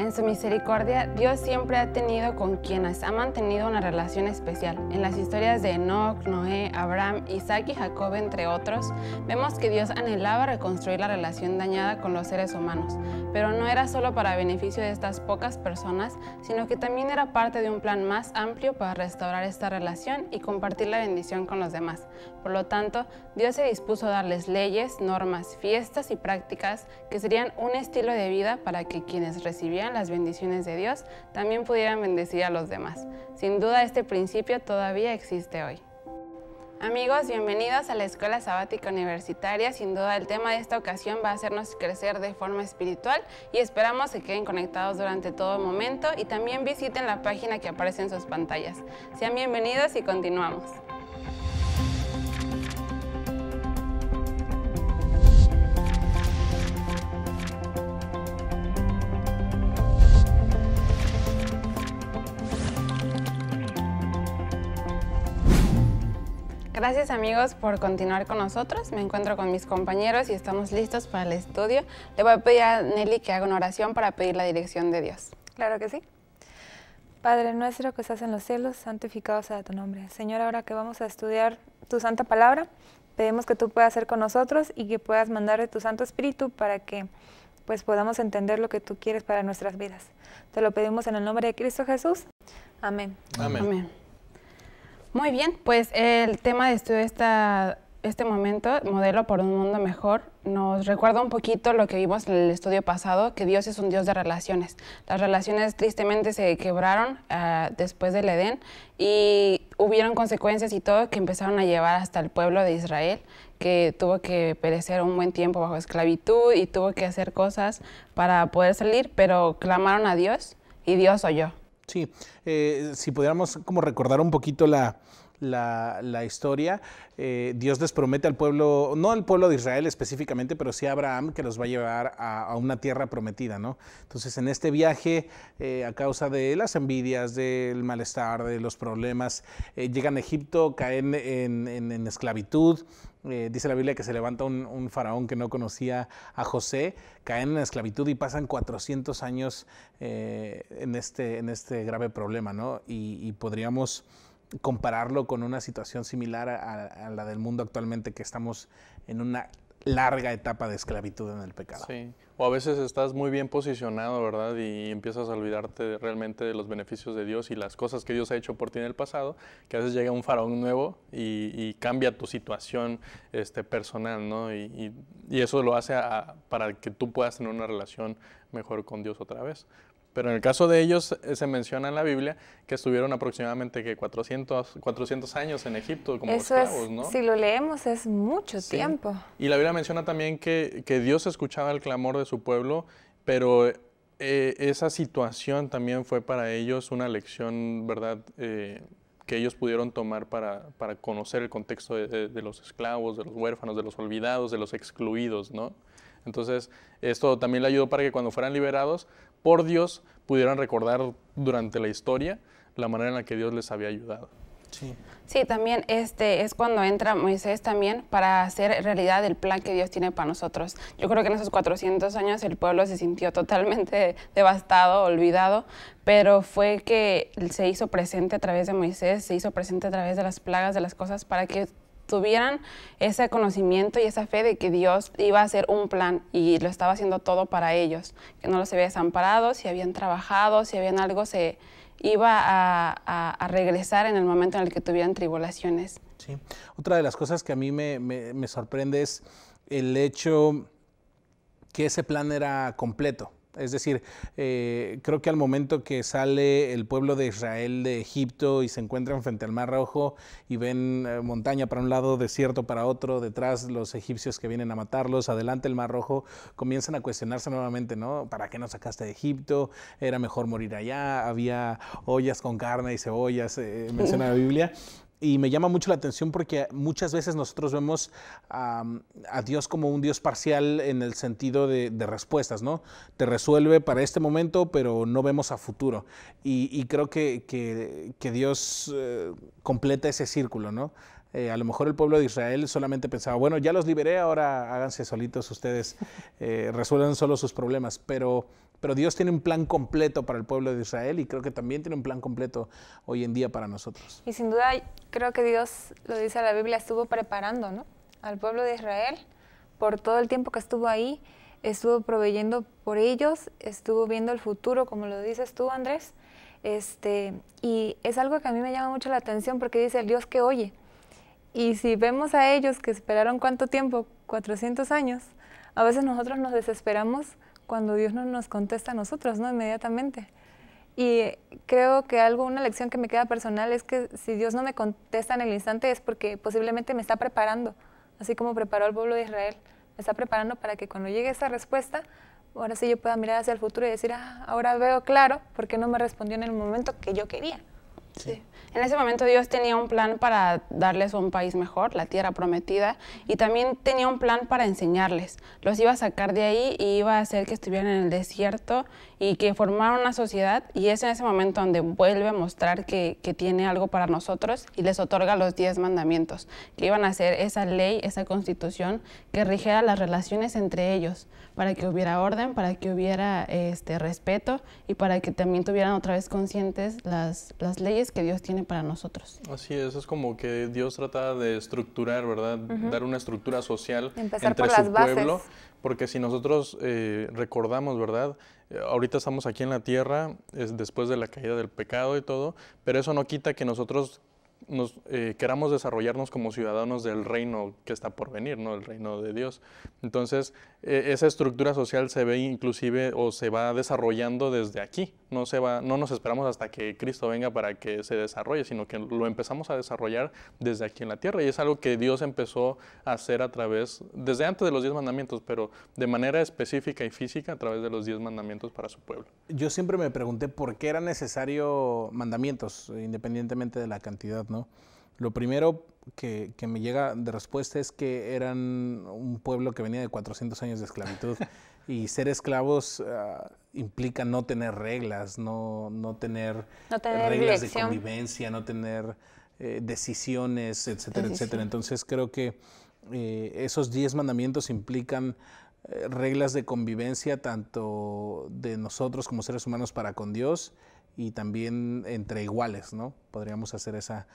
En su misericordia, Dios siempre ha tenido con quienes ha mantenido una relación especial. En las historias de Enoch, Noé, Abraham, Isaac y Jacob, entre otros, vemos que Dios anhelaba reconstruir la relación dañada con los seres humanos, pero no era solo para beneficio de estas pocas personas, sino que también era parte de un plan más amplio para restaurar esta relación y compartir la bendición con los demás. Por lo tanto, Dios se dispuso a darles leyes, normas, fiestas y prácticas que serían un estilo de vida para que quienes recibían las bendiciones de Dios también pudieran bendecir a los demás. Sin duda este principio todavía existe hoy. Amigos, bienvenidos a la Escuela Sabática Universitaria. Sin duda el tema de esta ocasión va a hacernos crecer de forma espiritual y esperamos que queden conectados durante todo momento y también visiten la página que aparece en sus pantallas. Sean bienvenidos y continuamos. Gracias amigos por continuar con nosotros. Me encuentro con mis compañeros y estamos listos para el estudio. Le voy a pedir a Nelly que haga una oración para pedir la dirección de Dios. Claro que sí. Padre nuestro que estás en los cielos, santificado sea tu nombre. Señor, ahora que vamos a estudiar tu santa palabra, pedimos que tú puedas ser con nosotros y que puedas mandarle tu Santo Espíritu para que pues podamos entender lo que tú quieres para nuestras vidas. Te lo pedimos en el nombre de Cristo Jesús. Amén. Amén. Muy bien, pues el tema de estudio este momento, Modelo por un Mundo Mejor, nos recuerda un poquito lo que vimos en el estudio pasado, que Dios es un Dios de relaciones. Las relaciones tristemente se quebraron ah, después del Edén y hubieron consecuencias y todo que empezaron a llevar hasta el pueblo de Israel, que tuvo que perecer un buen tiempo bajo esclavitud y tuvo que hacer cosas para poder salir, pero clamaron a Dios y Dios oyó. Sí, eh, si pudiéramos como recordar un poquito la, historia. Eh, Dios les promete al pueblo, no al pueblo de Israel específicamente, pero sí a Abraham que los va a llevar a, una tierra prometida, ¿no? Entonces, en este viaje, eh, a causa de las envidias, del malestar, de los problemas, llegan a Egipto, caen en esclavitud, eh, dice la Biblia que se levanta un, faraón que no conocía a José, caen en la esclavitud y pasan 400 años eh, en, este, en este grave problema, ¿no? Y, podríamos compararlo con una situación similar a, a, la del mundo actualmente, que estamos en una larga etapa de esclavitud en el pecado. Sí, o a veces estás muy bien posicionado, ¿verdad? Y empiezas a olvidarte realmente de los beneficios de Dios y las cosas que Dios ha hecho por ti en el pasado, que a veces llega un faraón nuevo y, cambia tu situación este, personal, ¿no? Y, y, eso lo hace para que tú puedas tener una relación mejor con Dios otra vez. Pero en el caso de ellos eh, se menciona en la Biblia que estuvieron aproximadamente que 400, 400 años en Egipto como esclavos, ¿no? Si lo leemos es mucho tiempo. Y la Biblia menciona también que, que, Dios escuchaba el clamor de su pueblo, pero eh, esa situación también fue para ellos una lección, ¿verdad? Eh, que ellos pudieron tomar para, para conocer el contexto de, de, los esclavos, de los huérfanos, de los olvidados, de los excluidos, ¿no? Entonces, esto también le ayudó para que cuando fueran liberados por Dios pudieran recordar durante la historia la manera en la que Dios les había ayudado. Sí. también este es cuando entra Moisés también para hacer realidad el plan que Dios tiene para nosotros. Yo creo que en esos 400 años el pueblo se sintió totalmente devastado, olvidado, pero fue que se hizo presente a través de Moisés, se hizo presente a través de las plagas, de las cosas, para que tuvieran ese conocimiento y esa fe de que Dios iba a hacer un plan y lo estaba haciendo todo para ellos, que no los había desamparado, si habían trabajado, si habían algo, se iba a, regresar en el momento en el que tuvieran tribulaciones. Sí. Otra de las cosas que a mí me, me sorprende es el hecho que ese plan era completo. Es decir, eh, creo que al momento que sale el pueblo de Israel de Egipto y se encuentran frente al Mar Rojo y ven eh, montaña para un lado, desierto para otro, detrás los egipcios que vienen a matarlos, adelante el Mar Rojo, comienzan a cuestionarse nuevamente, ¿no? ¿Para qué nos sacaste de Egipto? Era mejor morir allá, había ollas con carne y cebollas, eh, menciona la Biblia. Y me llama mucho la atención porque muchas veces nosotros vemos a Dios como un Dios parcial en el sentido de, respuestas, ¿no? Te resuelve para este momento, pero no vemos a futuro. Y, creo que, que, Dios eh, completa ese círculo, ¿no? Eh, a lo mejor el pueblo de Israel solamente pensaba, bueno, ya los liberé, ahora háganse solitos ustedes, eh, resuelvan solo sus problemas, pero pero Dios tiene un plan completo para el pueblo de Israel y creo que también tiene un plan completo hoy en día para nosotros. Y sin duda creo que Dios, lo dice la Biblia, estuvo preparando al pueblo de Israel por todo el tiempo que estuvo ahí, estuvo proveyendo por ellos, estuvo viendo el futuro, como lo dices tú, Andrés. Este, y es algo que a mí me llama mucho la atención porque dice el Dios que oye. Y si vemos a ellos que esperaron cuánto tiempo, 400 años, a veces nosotros nos desesperamos cuando Dios no nos contesta a nosotros, ¿no? Inmediatamente. Y creo que algo, una lección que me queda personal es que si Dios no me contesta en el instante es porque posiblemente me está preparando, así como preparó al pueblo de Israel. Me está preparando para que cuando llegue esa respuesta, ahora sí yo pueda mirar hacia el futuro y decir, ah, ahora veo claro por qué no me respondió en el momento que yo quería. En ese momento Dios tenía un plan para darles un país mejor, la tierra prometida, y también tenía un plan para enseñarles. Los iba a sacar de ahí y iba a hacer que estuvieran en el desierto y que formaran una sociedad. Y es en ese momento donde vuelve a mostrar que, tiene algo para nosotros y les otorga los diez mandamientos, que iban a hacer esa ley, esa constitución que rigiera las relaciones entre ellos, para que hubiera orden, para que hubiera este, respeto y para que también tuvieran otra vez conscientes las leyes que Dios tiene para nosotros. Así es, es como que Dios trata de estructurar, ¿verdad? Dar una estructura social Empezar entre su pueblo, porque si nosotros eh, recordamos, ¿verdad? Eh, ahorita estamos aquí en la tierra, es después de la caída del pecado y todo, pero eso no quita que nosotros nos, eh, queramos desarrollarnos como ciudadanos del reino que está por venir, ¿no? El reino de Dios. Entonces, e, esa estructura social se ve inclusive o se va desarrollando desde aquí. No, va, no nos esperamos hasta que Cristo venga para que se desarrolle, sino que lo empezamos a desarrollar desde aquí en la tierra. Y es algo que Dios empezó a hacer a través, desde antes de los diez mandamientos, pero de manera específica y física a través de los diez mandamientos para su pueblo. Yo siempre me pregunté por qué era necesario mandamientos, independientemente de la cantidad, ¿no? Lo primero que, me llega de respuesta es que eran un pueblo que venía de 400 años de esclavitud y ser esclavos ah, implica no tener reglas, no, tener, reglas de convivencia, no tener eh, decisiones, etcétera, etcétera. Entonces creo que eh, esos 10 mandamientos implican eh, reglas de convivencia tanto de nosotros como seres humanos para con Dios, y también entre iguales, ¿no? Podríamos hacer esa,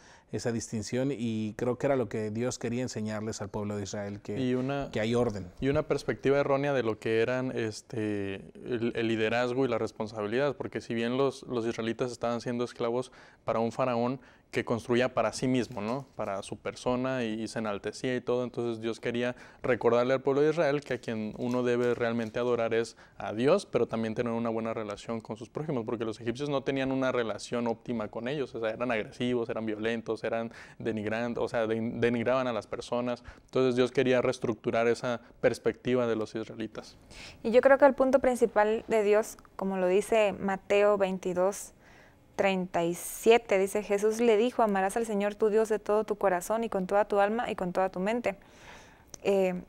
distinción y creo que era lo que Dios quería enseñarles al pueblo de Israel, que, que hay orden. Y una perspectiva errónea de lo que eran este, el, liderazgo y la responsabilidad, porque si bien los, los israelitas estaban siendo esclavos para un faraón, que construía para sí mismo, ¿no? Para su persona y, se enaltecía y todo. Entonces Dios quería recordarle al pueblo de Israel que a quien uno debe realmente adorar es a Dios, pero también tener una buena relación con sus prójimos, porque los egipcios no tenían una relación óptima con ellos, o sea, eran agresivos, eran violentos, eran denigrantes, o sea, denigraban a las personas. Entonces Dios quería reestructurar esa perspectiva de los israelitas. Y yo creo que el punto principal de Dios, como lo dice Mateo 22, 37 dice, Jesús le dijo, amarás al Señor tu Dios de todo tu corazón y con toda tu alma y con toda tu mente. Eh,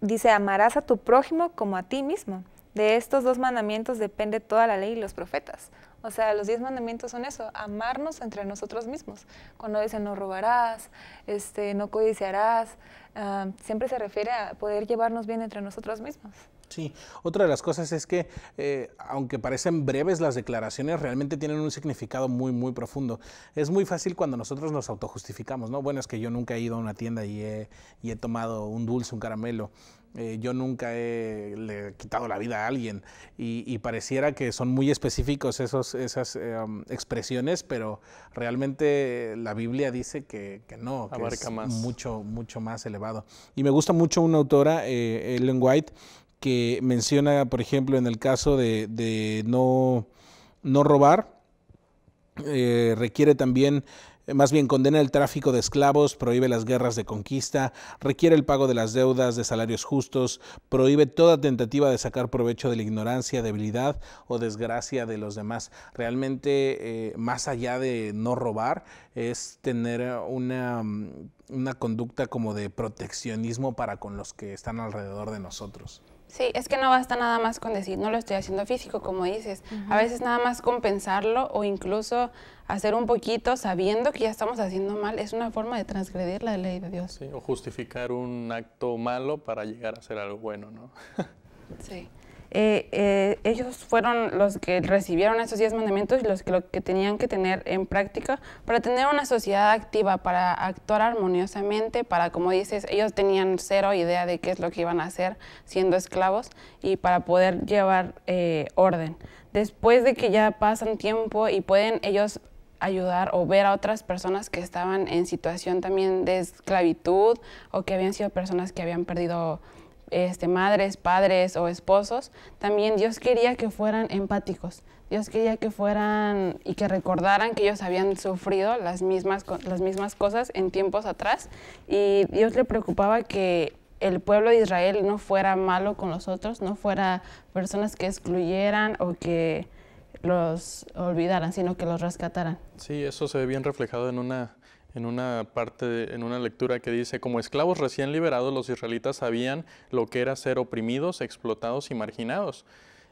dice, amarás a tu prójimo como a ti mismo. De estos dos mandamientos depende toda la ley y los profetas. O sea, los diez mandamientos son eso, amarnos entre nosotros mismos. Cuando dice no robarás, este, no codiciarás, ah, siempre se refiere a poder llevarnos bien entre nosotros mismos. Sí, otra de las cosas es que, eh, aunque parecen breves las declaraciones, realmente tienen un significado muy, muy profundo. Es muy fácil cuando nosotros nos autojustificamos, ¿no? Bueno, es que yo nunca he ido a una tienda y he, y he tomado un dulce, un caramelo. Eh, yo nunca he, le quitado la vida a alguien. Y, pareciera que son muy específicos esos, esas eh, um, expresiones, pero realmente la Biblia dice que, no, que es mucho, mucho más elevado. Y me gusta mucho una autora, Ellen White, que menciona, por ejemplo, en el caso de, no, no, robar, eh, requiere también eh, más bien condena el tráfico de esclavos, prohíbe las guerras de conquista, requiere el pago de las deudas, de salarios justos, prohíbe toda tentativa de sacar provecho de la ignorancia, debilidad o desgracia de los demás. Realmente, eh, más allá de no robar, es tener una conducta como de proteccionismo para con los que están alrededor de nosotros. Sí, es que no basta nada más con decir, no lo estoy haciendo físico, como dices. A veces nada más compensarlo o incluso hacer un poquito sabiendo que ya estamos haciendo mal es una forma de transgredir la ley de Dios. o justificar un acto malo para llegar a hacer algo bueno, ¿no? sí. Eh, eh, ellos fueron los que recibieron esos diez mandamientos y los que lo que tenían que tener en práctica para tener una sociedad activa, para actuar armoniosamente, para, como dices, ellos tenían cero idea de qué es lo que iban a hacer siendo esclavos y para poder llevar eh, orden. Después de que ya pasan tiempo y pueden ellos ayudar o ver a otras personas que estaban en situación también de esclavitud o que habían sido personas que habían perdido este, madres, padres o esposos, también Dios quería que fueran empáticos. Dios quería que fueran y que recordaran que ellos habían sufrido las mismas, las mismas cosas en tiempos atrás y Dios le preocupaba que el pueblo de Israel no fuera malo con los otros, no fuera personas que excluyeran o que los olvidaran, sino que los rescataran. Sí, eso se ve bien reflejado en una en una parte, en una lectura que dice, como esclavos recién liberados, los israelitas sabían lo que era ser oprimidos, explotados y marginados.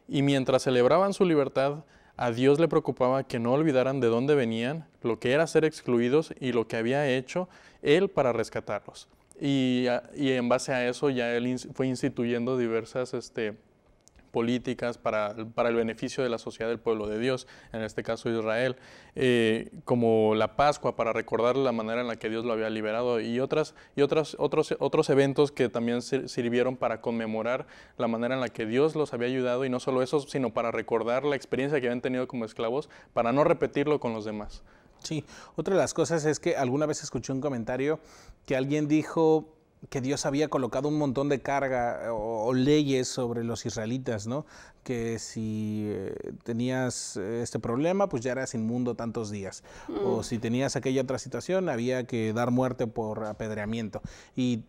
Y mientras celebraban su libertad, a Dios le preocupaba que no olvidaran de dónde venían, lo que era ser excluidos y lo que había hecho Él para rescatarlos. Y, ah, en base a eso ya Él fue instituyendo diversas este, políticas para, para, el beneficio de la sociedad del pueblo de Dios, en este caso Israel, eh, como la Pascua para recordar la manera en la que Dios lo había liberado y, otras, y otras, otros, otros eventos que también sirvieron para conmemorar la manera en la que Dios los había ayudado y no solo eso, sino para recordar la experiencia que habían tenido como esclavos para no repetirlo con los demás. Sí, otra de las cosas es que alguna vez escuché un comentario que alguien dijo, que Dios había colocado un montón de carga eh, o, leyes sobre los israelitas, ¿no? Que si eh, tenías eh, este problema, pues ya eras inmundo tantos días. O mm. si tenías aquella otra situación, había que dar muerte por apedreamiento. Y,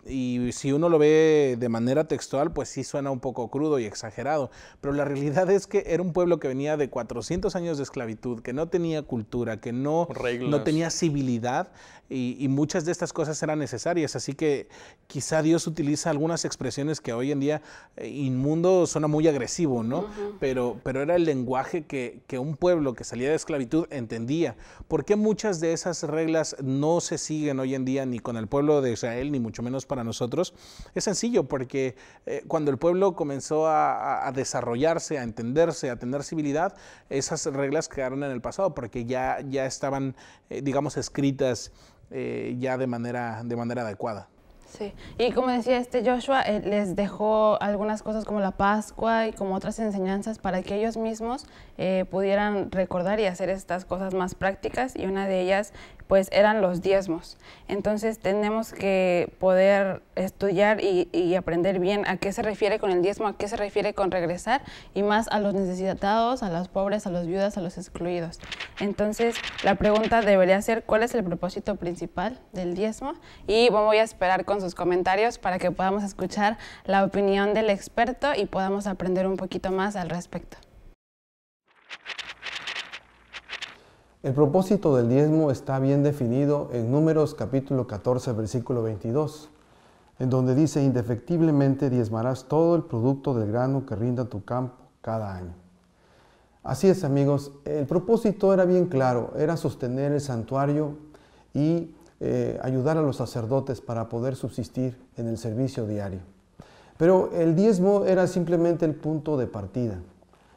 si uno lo ve de manera textual, pues sí suena un poco crudo y exagerado. Pero la realidad es que era un pueblo que venía de 400 años de esclavitud, que no tenía cultura, que no, no tenía civilidad y, muchas de estas cosas eran necesarias. Así que quizá Dios utiliza algunas expresiones que hoy en día eh, inmundo suena muy agresivo, ¿no? pero, pero era el lenguaje que, un pueblo que salía de esclavitud entendía. ¿Por qué muchas de esas reglas no se siguen hoy en día ni con el pueblo de Israel, ni mucho menos para nosotros? Es sencillo, porque eh, cuando el pueblo comenzó a, desarrollarse, a entenderse, a tener civilidad, esas reglas quedaron en el pasado, porque ya, ya estaban, eh, digamos, escritas ya de manera, de manera adecuada. Sí, y como decía este Joshua, eh, les dejó algunas cosas como la Pascua y como otras enseñanzas para que ellos mismos eh, pudieran recordar y hacer estas cosas más prácticas y una de ellas pues eran los diezmos. Entonces tenemos que poder estudiar y, y, aprender bien a qué se refiere con el diezmo, a qué se refiere con regresar y más a los necesitados, a los pobres, a los viudas, a los excluidos. Entonces la pregunta debería ser cuál es el propósito principal del diezmo y voy a esperar con sus comentarios para que podamos escuchar la opinión del experto y podamos aprender un poquito más al respecto. El propósito del diezmo está bien definido en Números capítulo 14, versículo 22, en donde dice, indefectiblemente diezmarás todo el producto del grano que rinda tu campo cada año. Así es, amigos, el propósito era bien claro, era sostener el santuario y eh, ayudar a los sacerdotes para poder subsistir en el servicio diario. Pero el diezmo era simplemente el punto de partida.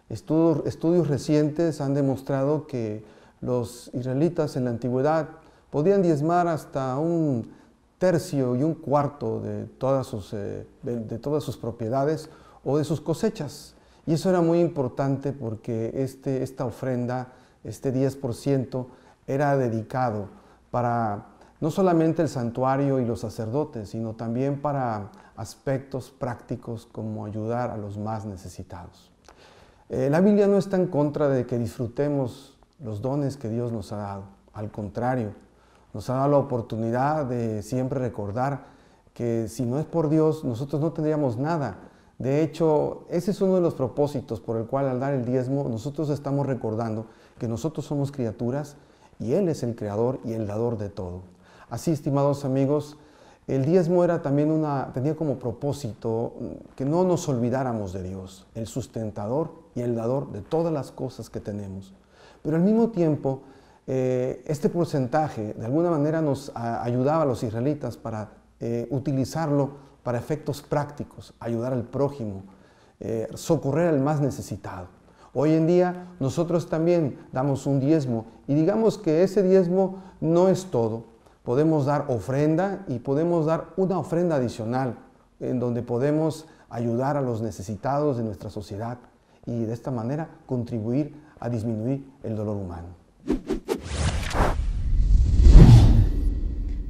estudios recientes han demostrado que los israelitas en la antigüedad podían diezmar hasta un tercio y un cuarto de todas sus, eh, de, todas sus propiedades o de sus cosechas. Y eso era muy importante porque este, esta ofrenda, este 10%, era dedicado para no solamente el santuario y los sacerdotes, sino también para aspectos prácticos como ayudar a los más necesitados. Eh, la Biblia no está en contra de que disfrutemos los dones que Dios nos ha dado. Al contrario, nos ha dado la oportunidad de siempre recordar que si no es por Dios, nosotros no tendríamos nada. De hecho, ese es uno de los propósitos por el cual al dar el diezmo nosotros estamos recordando que nosotros somos criaturas y Él es el creador y el dador de todo. Así, estimados amigos, el diezmo era también una, tenía como propósito que no nos olvidáramos de Dios, el sustentador y el dador de todas las cosas que tenemos pero al mismo tiempo eh, este porcentaje de alguna manera nos ayudaba a los israelitas para eh, utilizarlo para efectos prácticos, ayudar al prójimo, eh, socorrer al más necesitado. Hoy en día nosotros también damos un diezmo y digamos que ese diezmo no es todo. Podemos dar ofrenda y podemos dar una ofrenda adicional en donde podemos ayudar a los necesitados de nuestra sociedad y de esta manera contribuir a disminuir el dolor humano.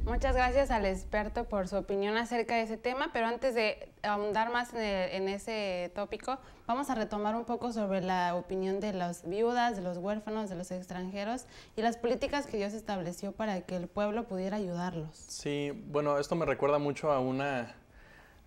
Muchas gracias al experto por su opinión acerca de ese tema, pero antes de ahondar más en, ese tópico, vamos a retomar un poco sobre la opinión de las viudas, de los huérfanos, de los extranjeros y las políticas que Dios estableció para que el pueblo pudiera ayudarlos. Sí, bueno, esto me recuerda mucho a, una,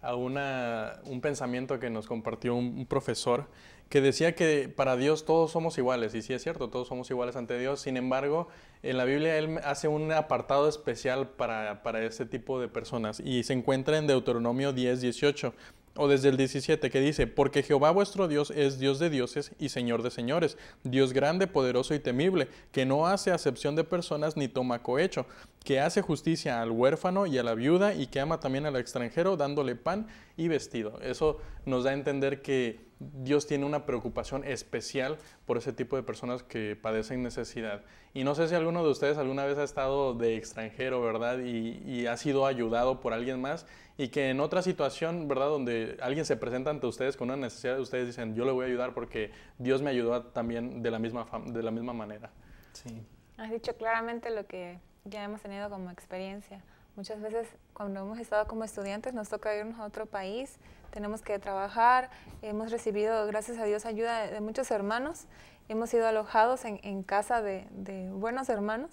a un pensamiento que nos compartió un profesor que decía que para Dios todos somos iguales, y sí es cierto, todos somos iguales ante Dios, sin embargo, en la Biblia él hace un apartado especial para, para tipo de personas, y se encuentra en Deuteronomio 10, 18, o desde el 17, que dice, porque Jehová vuestro Dios es Dios de dioses y Señor de señores, Dios grande, poderoso y temible, que no hace acepción de personas ni toma cohecho, que hace justicia al huérfano y a la viuda y que ama también al extranjero dándole pan y vestido. Eso nos da a entender que Dios tiene una preocupación especial por ese tipo de personas que padecen necesidad. Y no sé si alguno de ustedes alguna vez ha estado de extranjero, ¿verdad? Y, ha sido ayudado por alguien más y que en otra situación, ¿verdad? Donde alguien se presenta ante ustedes con una necesidad, ustedes dicen, yo le voy a ayudar porque Dios me ayudó también de la misma, de la misma manera. Sí. Has dicho claramente lo que ya hemos tenido como experiencia. Muchas veces cuando hemos estado como estudiantes nos toca irnos a otro país, tenemos que trabajar, hemos recibido, gracias a Dios, ayuda de muchos hermanos, hemos sido alojados en, casa de, buenos hermanos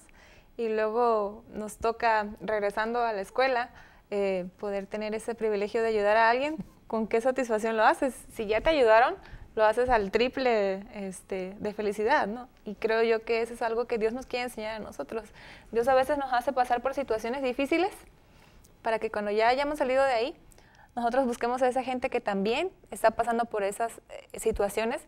y luego nos toca, regresando a la escuela, eh, poder tener ese privilegio de ayudar a alguien. ¿Con qué satisfacción lo haces? Si ya te ayudaron, lo haces al triple este, de felicidad, ¿no? Y creo yo que eso es algo que Dios nos quiere enseñar a nosotros. Dios a veces nos hace pasar por situaciones difíciles para que cuando ya hayamos salido de ahí, nosotros busquemos a esa gente que también está pasando por esas eh, situaciones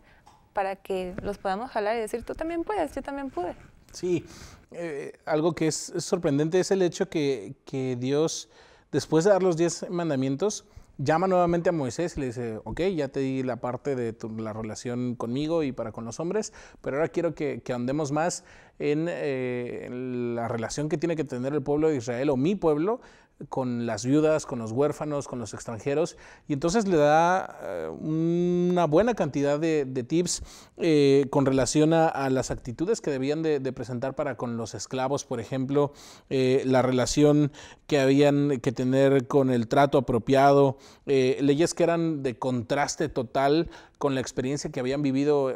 para que los podamos jalar y decir, tú también puedes, yo también pude. Sí, eh, algo que es, sorprendente es el hecho que, que Dios, después de dar los diez mandamientos, llama nuevamente a Moisés y le dice, ok, ya te di la parte de la relación conmigo y para con los hombres, pero ahora quiero que, andemos más en, eh, en la relación que tiene que tener el pueblo de Israel o mi pueblo con las viudas, con los huérfanos, con los extranjeros, y entonces le da eh, una buena cantidad de, tips eh, con relación a, las actitudes que debían de, presentar para con los esclavos, por ejemplo, eh, la relación que habían que tener con el trato apropiado, leyes que eran de contraste total con la experiencia que habían vivido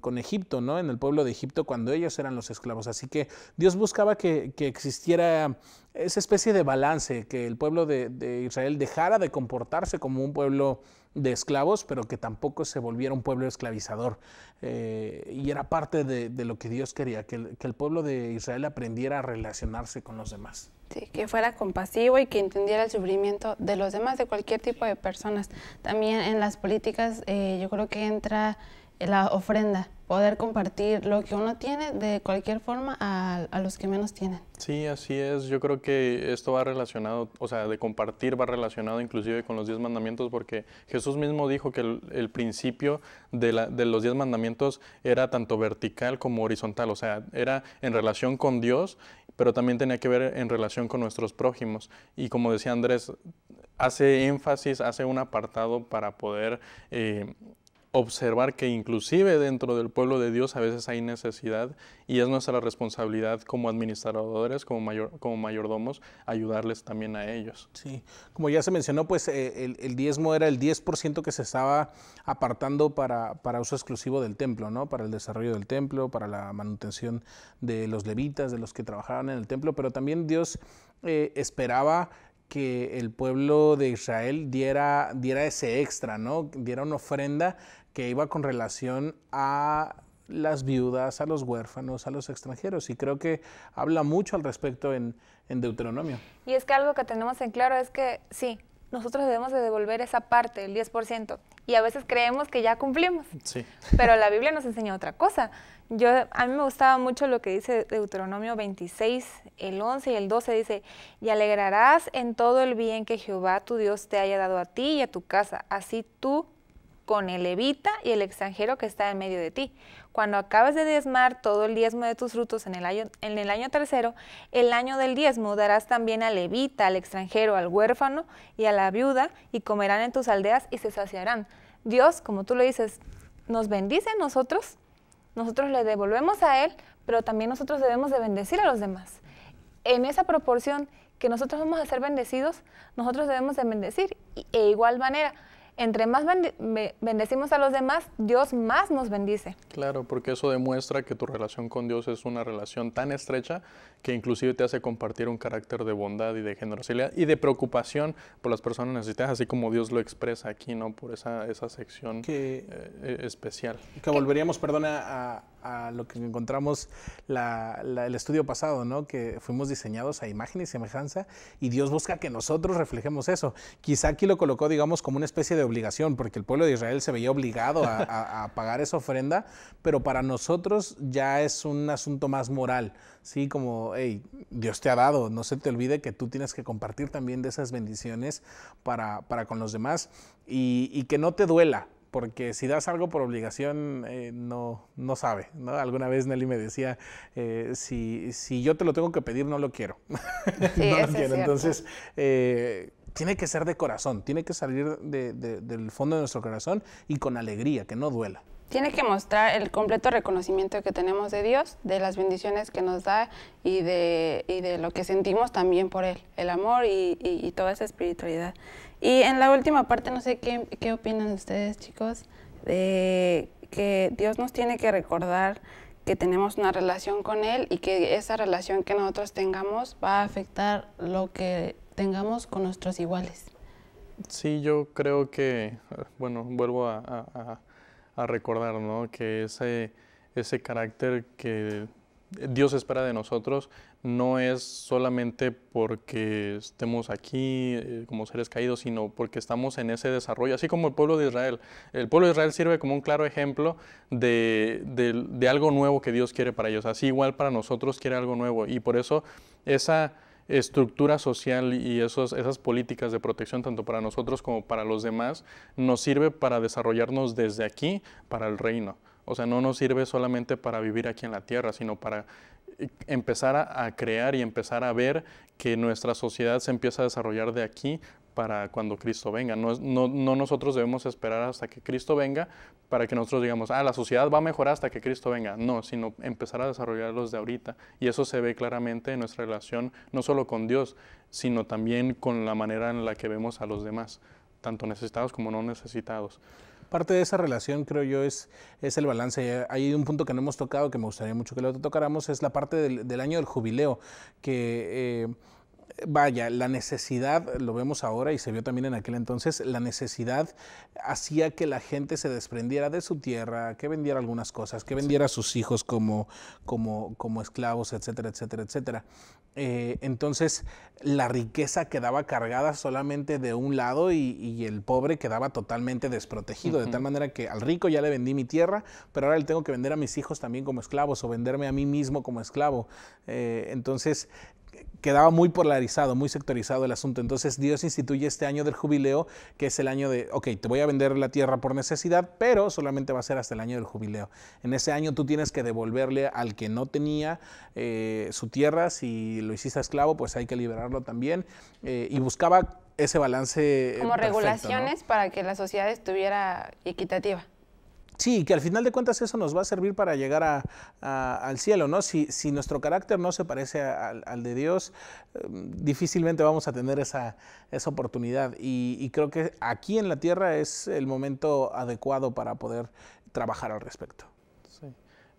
con Egipto, ¿no? en el pueblo de Egipto cuando ellos eran los esclavos. Así que Dios buscaba que existiera esa especie de balance, que el pueblo de, Israel dejara de comportarse como un pueblo de esclavos, pero que tampoco se volviera un pueblo esclavizador. Eh, y era parte de, lo que Dios quería, que el, pueblo de Israel aprendiera a relacionarse con los demás. Sí, que fuera compasivo y que entendiera el sufrimiento de los demás, de cualquier tipo de personas. También en las políticas eh, yo creo que entra la ofrenda poder compartir lo que uno tiene de cualquier forma a, a, los que menos tienen. Sí, así es. Yo creo que esto va relacionado, o sea, de compartir va relacionado inclusive con los diez mandamientos, porque Jesús mismo dijo que el, el principio de, la, de, los diez mandamientos era tanto vertical como horizontal, o sea, era en relación con Dios, pero también tenía que ver en relación con nuestros prójimos. Y como decía Andrés, hace énfasis, hace un apartado para poder... Eh, observar que inclusive dentro del pueblo de Dios a veces hay necesidad y es nuestra responsabilidad como administradores, como, como mayordomos, ayudarles también a ellos. Sí, como ya se mencionó, pues eh, el, diezmo era el 10% que se estaba apartando para, para, uso exclusivo del templo, ¿no? Para el desarrollo del templo, para la manutención de los levitas, de los que trabajaban en el templo, pero también Dios eh, esperaba que el pueblo de Israel diera, diera ese extra, ¿no? Diera una ofrenda que iba con relación a las viudas, a los huérfanos, a los extranjeros. Y creo que habla mucho al respecto en, Deuteronomio. Y es que algo que tenemos en claro es que sí, nosotros debemos de devolver esa parte, el 10%. Y a veces creemos que ya cumplimos. Sí. Pero la Biblia nos enseña otra cosa. Yo, a mí me gustaba mucho lo que dice Deuteronomio 26, el 11 y el 12. Dice, y alegrarás en todo el bien que Jehová tu Dios te haya dado a ti y a tu casa. Así tú con el levita y el extranjero que está en medio de ti. Cuando acabes de diezmar todo el diezmo de tus frutos en el año, en el año tercero, el año del diezmo darás también al levita, al extranjero, al huérfano y a la viuda, y comerán en tus aldeas y se saciarán. Dios, como tú lo dices, nos bendice a nosotros, nosotros le devolvemos a Él, pero también nosotros debemos de bendecir a los demás. En esa proporción que nosotros vamos a ser bendecidos, nosotros debemos de bendecir. E igual manera, entre más bendecimos a los demás, Dios más nos bendice. Claro, porque eso demuestra que tu relación con Dios es una relación tan estrecha que inclusive te hace compartir un carácter de bondad y de generosidad y de preocupación por las personas necesitadas, así como Dios lo expresa aquí, ¿no? Por esa, esa sección eh, eh, especial. Que volveríamos, perdona, a a, lo que encontramos el estudio pasado, ¿no? Que fuimos diseñados a imagen y semejanza y Dios busca que nosotros reflejemos eso. Quizá aquí lo colocó, digamos, como una especie de obligación, porque el pueblo de Israel se veía obligado a, pagar esa ofrenda, pero para nosotros ya es un asunto más moral, ¿sí? Como, hey, Dios te ha dado, no se te olvide que tú tienes que compartir también de esas bendiciones para, con los demás y que no te duela, porque si das algo por obligación, eh, no, no sabe. ¿no? Alguna vez Nelly me decía, eh, si, si, yo te lo tengo que pedir, no lo quiero. no lo quiero. Entonces, eh, tiene que ser de corazón, tiene que salir del fondo de nuestro corazón y con alegría, que no duela tiene que mostrar el completo reconocimiento que tenemos de Dios, de las bendiciones que nos da y de, y de lo que sentimos también por Él, el amor y, y, toda esa espiritualidad. Y en la última parte, no sé qué, qué opinan ustedes, chicos, de que Dios nos tiene que recordar que tenemos una relación con Él y que esa relación que nosotros tengamos va a afectar lo que tengamos con nuestros iguales. Sí, yo creo que, bueno, vuelvo a a recordar, Que ese, ese carácter que Dios espera de nosotros no es solamente porque estemos aquí eh, como seres caídos, sino porque estamos en ese desarrollo, así como el pueblo de Israel. El pueblo de Israel sirve como un claro ejemplo de algo nuevo que Dios quiere para ellos, así igual para nosotros quiere algo nuevo. Y por eso esa estructura social y esas políticas de protección, tanto para nosotros como para los demás, nos sirve para desarrollarnos desde aquí para el reino. O sea, no nos sirve solamente para vivir aquí en la tierra, sino para eh, empezar a crear y empezar a ver que nuestra sociedad se empieza a desarrollar de aquí para cuando Cristo venga. No, no, nosotros debemos esperar hasta que Cristo venga para que nosotros digamos, ah, la sociedad va a mejorar hasta que Cristo venga. No, sino empezar a desarrollarlos de ahorita. Y eso se ve claramente en nuestra relación, no solo con Dios, sino también con la manera en la que vemos a los demás, tanto necesitados como no necesitados. Parte de esa relación, creo yo, es, es el balance. Hay un punto que no hemos tocado, que me gustaría mucho que lo tocáramos, es la parte del, del año del jubileo, que... Eh, vaya, la necesidad, lo vemos ahora y se vio también en aquel entonces, la necesidad hacía que la gente se desprendiera de su tierra, que vendiera algunas cosas, que vendiera a sus hijos como, como, como esclavos, etcétera, etcétera, etcétera. Eh, entonces, la riqueza quedaba cargada solamente de un lado y, el pobre quedaba totalmente desprotegido, de tal manera que al rico ya le vendí mi tierra, pero ahora le tengo que vender a mis hijos también como esclavos o venderme a mí mismo como esclavo. Eh, entonces, quedaba muy polarizado, muy sectorizado el asunto. Entonces Dios instituye este año del jubileo, que es el año de, ok, te voy a vender la tierra por necesidad, pero solamente va a ser hasta el año del jubileo. En ese año tú tienes que devolverle al que no tenía eh, su tierra, si lo hiciste esclavo, pues hay que liberarlo también. Eh, y buscaba ese balance. Eh, Como regulaciones para que la sociedad estuviera equitativa. Sí, que al final de cuentas eso nos va a servir para llegar al cielo, ¿no? Si, nuestro carácter no se parece al de Dios, em, difícilmente vamos a tener esa, oportunidad. Y, creo que aquí en la tierra es el momento adecuado para poder trabajar al respecto.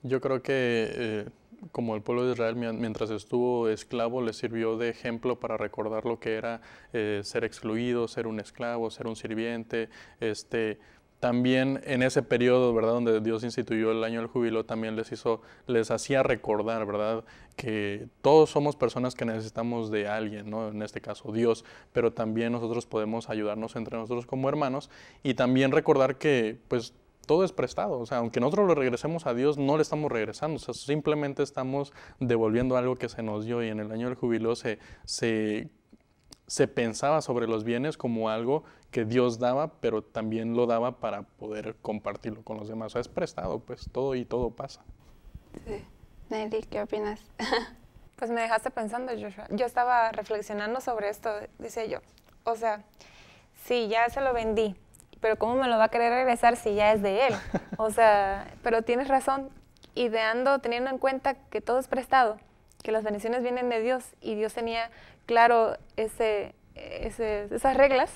Yo creo que eh, como el pueblo de Israel mientras estuvo esclavo le sirvió de ejemplo para recordar lo que era eh, ser excluido, ser un esclavo, ser un sirviente, este también en ese periodo, ¿verdad? Donde Dios instituyó el año del jubilo, también les hizo, les hacía recordar, ¿verdad? Que todos somos personas que necesitamos de alguien, ¿no? En este caso Dios, pero también nosotros podemos ayudarnos entre nosotros como hermanos y también recordar que, pues, todo es prestado. O sea, aunque nosotros lo regresemos a Dios, no le estamos regresando. O sea, simplemente estamos devolviendo algo que se nos dio. Y en el año del jubilo se, se pensaba sobre los bienes como algo que Dios daba, pero también lo daba para poder compartirlo con los demás. O sea, es prestado, pues todo y todo pasa. Sí. Nelly, ¿qué opinas? pues me dejaste pensando, Joshua. Yo estaba reflexionando sobre esto, decía yo. O sea, sí, ya se lo vendí, pero ¿cómo me lo va a querer regresar si ya es de él? O sea, pero tienes razón, ideando, teniendo en cuenta que todo es prestado, que las bendiciones vienen de Dios y Dios tenía claro ese esas reglas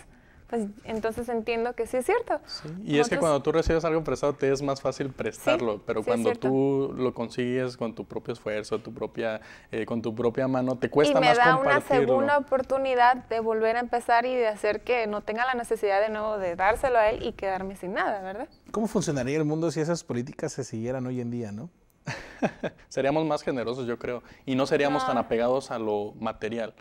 pues, entonces entiendo que sí es cierto. Y es que cuando tú recibes algo prestado te es más fácil prestarlo, pero cuando tú lo consigues con tu propio esfuerzo, tu propia, eh, con tu propia mano, te cuesta más compartirlo. Y me da una segunda oportunidad de volver a empezar y de hacer que no tenga la necesidad de nuevo de dárselo a él y quedarme sin nada, ¿verdad? ¿Cómo funcionaría el mundo si esas políticas se siguieran hoy en día, no? seríamos más generosos, yo creo, y no seríamos tan apegados a lo material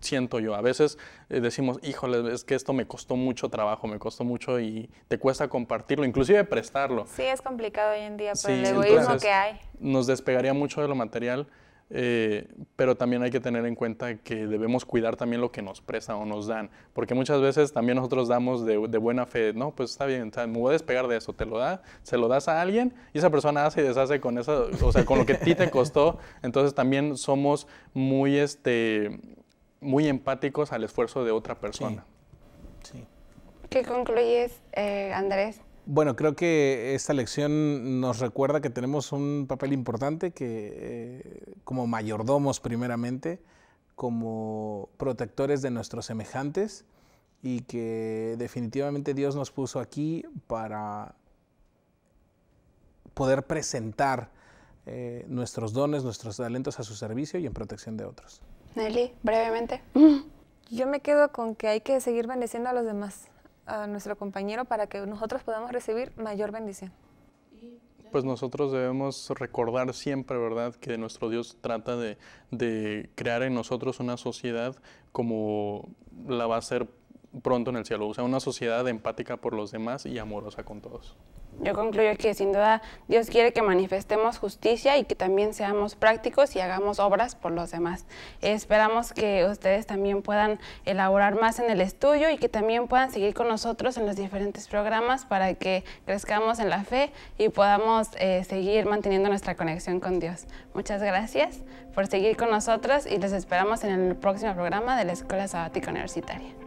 siento yo. A veces eh, decimos, híjole, es que esto me costó mucho trabajo, me costó mucho y te cuesta compartirlo, inclusive prestarlo. Sí, es complicado hoy en día por el egoísmo que hay. Nos despegaría mucho de lo material, eh, pero también hay que tener en cuenta que debemos cuidar también lo que nos prestan o nos dan, porque muchas veces también nosotros damos de, buena fe, no, pues está bien, me voy a despegar de eso, te lo da, se lo das a alguien y esa persona hace y deshace con eso, o sea, con lo que a ti te costó, entonces también somos muy, este, muy empáticos al esfuerzo de otra persona. Sí. ¿Qué concluyes, eh, Andrés? Bueno, creo que esta lección nos recuerda que tenemos un papel importante que, eh, como mayordomos primeramente, como protectores de nuestros semejantes y que definitivamente Dios nos puso aquí para poder presentar eh, nuestros dones, nuestros talentos a su servicio y en protección de otros. Nelly, brevemente. Mm. Yo me quedo con que hay que seguir bendeciendo a los demás, a nuestro compañero, para que nosotros podamos recibir mayor bendición. Pues nosotros debemos recordar siempre, ¿verdad?, que nuestro Dios trata de, de crear en nosotros una sociedad como la va a ser pronto en el cielo, o sea, una sociedad empática por los demás y amorosa con todos. Yo concluyo que sin duda Dios quiere que manifestemos justicia y que también seamos prácticos y hagamos obras por los demás. Esperamos que ustedes también puedan elaborar más en el estudio y que también puedan seguir con nosotros en los diferentes programas para que crezcamos en la fe y podamos eh, seguir manteniendo nuestra conexión con Dios. Muchas gracias por seguir con nosotros y les esperamos en el próximo programa de la Escuela Sabática Universitaria.